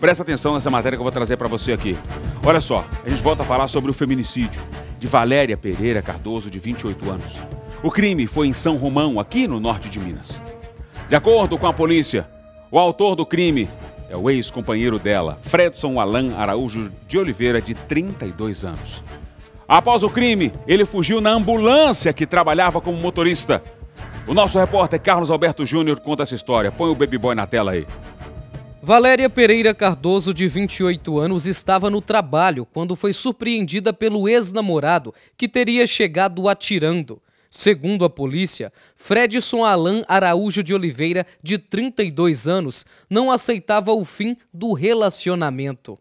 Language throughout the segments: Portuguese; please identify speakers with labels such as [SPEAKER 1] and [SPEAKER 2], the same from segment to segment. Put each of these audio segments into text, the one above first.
[SPEAKER 1] Presta atenção nessa matéria que eu vou trazer para você aqui. Olha só, a gente volta a falar sobre o feminicídio de Valéria Pereira Cardoso, de 28 anos. O crime foi em São Romão, aqui no norte de Minas. De acordo com a polícia, o autor do crime é o ex-companheiro dela, Fredson Alain Araújo de Oliveira, de 32 anos. Após o crime, ele fugiu na ambulância que trabalhava como motorista. O nosso repórter Carlos Alberto Júnior conta essa história. Põe o Baby Boy na tela aí. Valéria Pereira
[SPEAKER 2] Cardoso, de 28 anos, estava no trabalho quando foi surpreendida pelo ex-namorado que teria chegado atirando. Segundo a polícia, Fredson Alain Araújo de Oliveira, de 32 anos, não aceitava o fim do relacionamento.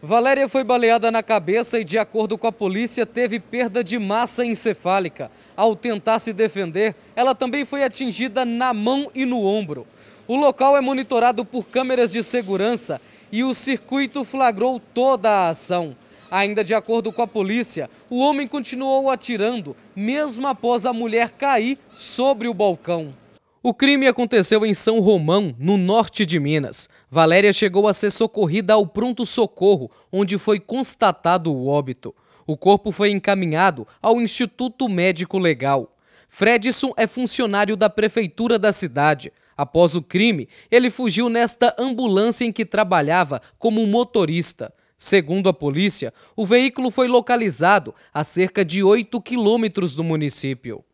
[SPEAKER 2] Valéria foi baleada na cabeça e, de acordo com a polícia, teve perda de massa encefálica. Ao tentar se defender, ela também foi atingida na mão e no ombro. O local é monitorado por câmeras de segurança e o circuito flagrou toda a ação. Ainda de acordo com a polícia, o homem continuou atirando, mesmo após a mulher cair sobre o balcão. O crime aconteceu em São Romão, no norte de Minas. Valéria chegou a ser socorrida ao pronto-socorro, onde foi constatado o óbito. O corpo foi encaminhado ao Instituto Médico Legal. Fredson é funcionário da prefeitura da cidade. Após o crime, ele fugiu nesta ambulância em que trabalhava como motorista. Segundo a polícia, o veículo foi localizado a cerca de 8 quilômetros do município.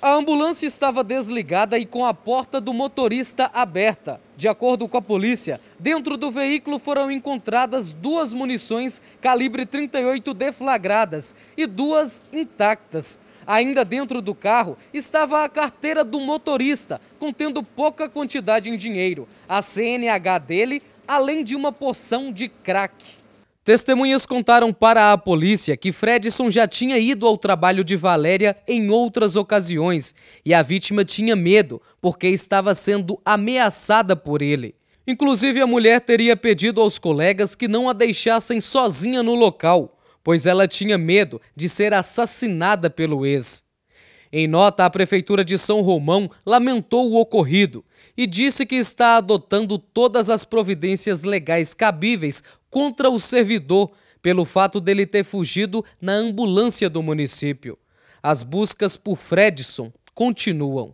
[SPEAKER 2] A ambulância estava desligada e com a porta do motorista aberta. De acordo com a polícia, dentro do veículo foram encontradas duas munições calibre 38 deflagradas e duas intactas. Ainda dentro do carro estava a carteira do motorista, contendo pouca quantidade em dinheiro, a CNH dele, além de uma porção de crack. Testemunhas contaram para a polícia que Fredson já tinha ido ao trabalho de Valéria em outras ocasiões e a vítima tinha medo porque estava sendo ameaçada por ele. Inclusive, a mulher teria pedido aos colegas que não a deixassem sozinha no local pois ela tinha medo de ser assassinada pelo ex. Em nota, a Prefeitura de São Romão lamentou o ocorrido e disse que está adotando todas as providências legais cabíveis contra o servidor pelo fato dele ter fugido na ambulância do município. As buscas por Fredson continuam.